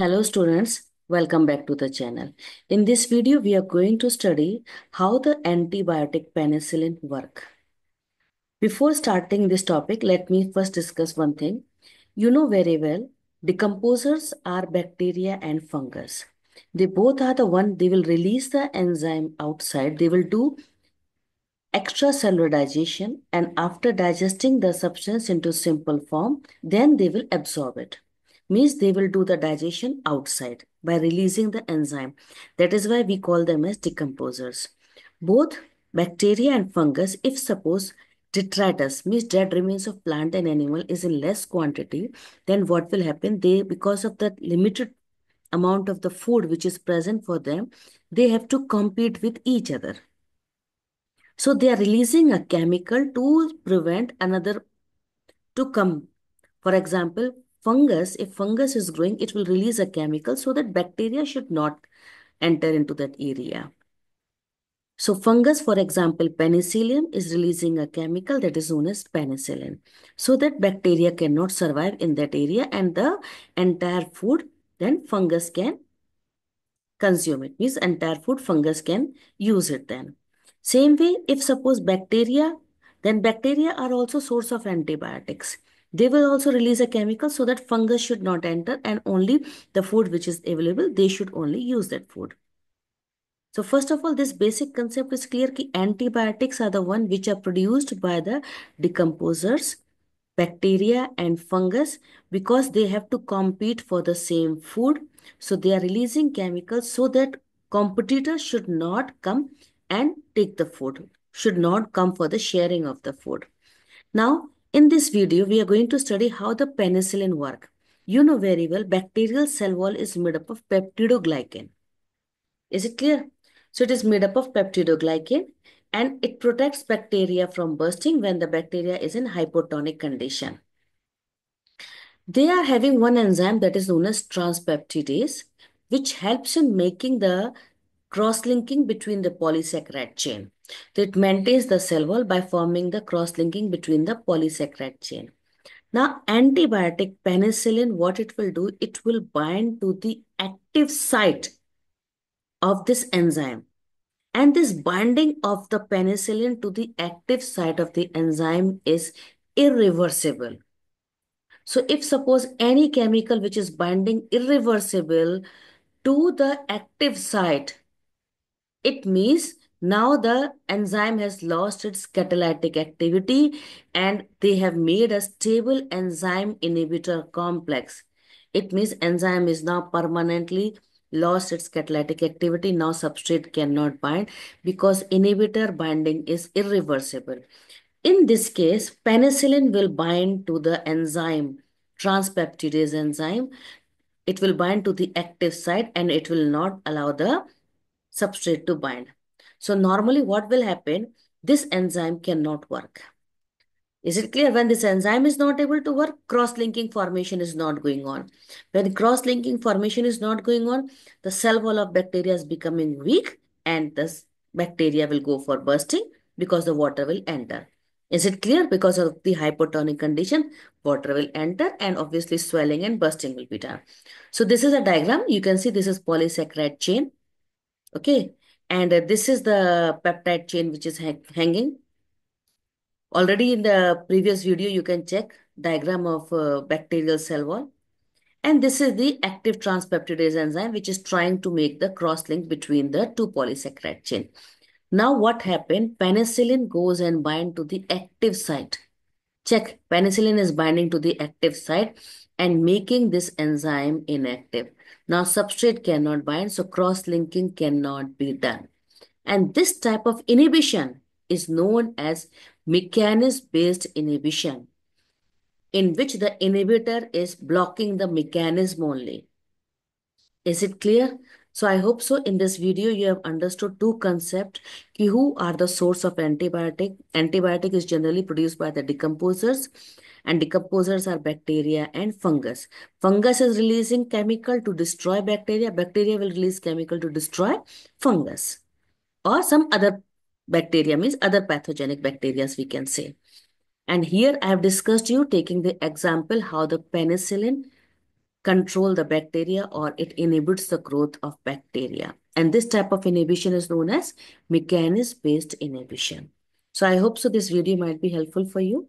Hello students, welcome back to the channel. In this video, we are going to study how the antibiotic penicillin work. Before starting this topic, let me first discuss one thing. You know very well, decomposers are bacteria and fungus. They both are the one, they will release the enzyme outside. They will do extracellular digestion and after digesting the substance into simple form, then they will absorb it means they will do the digestion outside by releasing the enzyme. That is why we call them as decomposers. Both bacteria and fungus, if suppose detritus means dead remains of plant and animal is in less quantity, then what will happen? They, because of the limited amount of the food which is present for them, they have to compete with each other. So they are releasing a chemical to prevent another to come. For example, fungus, if fungus is growing, it will release a chemical so that bacteria should not enter into that area. So fungus, for example, penicillium is releasing a chemical that is known as penicillin so that bacteria cannot survive in that area and the entire food then fungus can consume it means entire food fungus can use it then. Same way if suppose bacteria then bacteria are also source of antibiotics. They will also release a chemical so that fungus should not enter and only the food which is available, they should only use that food. So first of all, this basic concept is clear that antibiotics are the one which are produced by the decomposers, bacteria and fungus because they have to compete for the same food. So they are releasing chemicals so that competitors should not come and take the food, should not come for the sharing of the food. Now, in this video, we are going to study how the penicillin work. You know very well, bacterial cell wall is made up of peptidoglycan. Is it clear? So it is made up of peptidoglycan and it protects bacteria from bursting when the bacteria is in hypotonic condition. They are having one enzyme that is known as transpeptidase, which helps in making the cross-linking between the polysaccharide chain. It maintains the cell wall by forming the cross-linking between the polysaccharide chain. Now, antibiotic penicillin, what it will do, it will bind to the active site of this enzyme. And this binding of the penicillin to the active site of the enzyme is irreversible. So if suppose any chemical which is binding irreversible to the active site, it means now the enzyme has lost its catalytic activity and they have made a stable enzyme inhibitor complex. It means enzyme is now permanently lost its catalytic activity. Now substrate cannot bind because inhibitor binding is irreversible. In this case, penicillin will bind to the enzyme, transpeptidase enzyme. It will bind to the active site and it will not allow the substrate to bind. So normally what will happen? This enzyme cannot work. Is it clear? When this enzyme is not able to work, cross-linking formation is not going on. When cross-linking formation is not going on, the cell wall of bacteria is becoming weak and the bacteria will go for bursting because the water will enter. Is it clear? Because of the hypotonic condition, water will enter and obviously swelling and bursting will be done. So this is a diagram. You can see this is polysaccharide chain. Okay. And uh, this is the peptide chain which is ha hanging. Already in the previous video, you can check diagram of uh, bacterial cell wall. And this is the active transpeptidase enzyme, which is trying to make the cross-link between the two polysaccharide chain. Now what happened? Penicillin goes and bind to the active site. Check, penicillin is binding to the active site and making this enzyme inactive. Now, substrate cannot bind, so cross-linking cannot be done. And this type of inhibition is known as mechanism-based inhibition, in which the inhibitor is blocking the mechanism only. Is it clear? So I hope so in this video you have understood two concepts who are the source of antibiotic. Antibiotic is generally produced by the decomposers and decomposers are bacteria and fungus. Fungus is releasing chemical to destroy bacteria. Bacteria will release chemical to destroy fungus or some other bacteria means other pathogenic bacteria we can say. And here I have discussed you taking the example how the penicillin control the bacteria or it inhibits the growth of bacteria. And this type of inhibition is known as mechanism-based inhibition. So I hope so this video might be helpful for you.